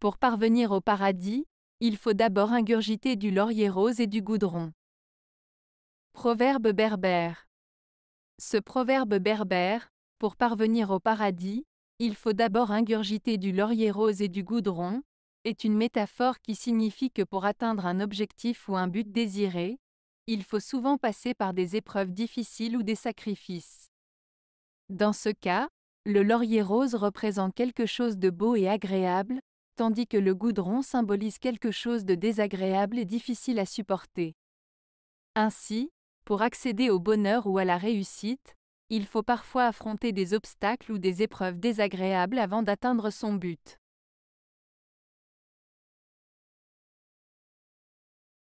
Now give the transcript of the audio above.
Pour parvenir au paradis, il faut d'abord ingurgiter du laurier rose et du goudron. Proverbe berbère. Ce proverbe berbère, pour parvenir au paradis, il faut d'abord ingurgiter du laurier rose et du goudron, est une métaphore qui signifie que pour atteindre un objectif ou un but désiré, il faut souvent passer par des épreuves difficiles ou des sacrifices. Dans ce cas, le laurier rose représente quelque chose de beau et agréable, tandis que le goudron symbolise quelque chose de désagréable et difficile à supporter. Ainsi, pour accéder au bonheur ou à la réussite, il faut parfois affronter des obstacles ou des épreuves désagréables avant d'atteindre son but.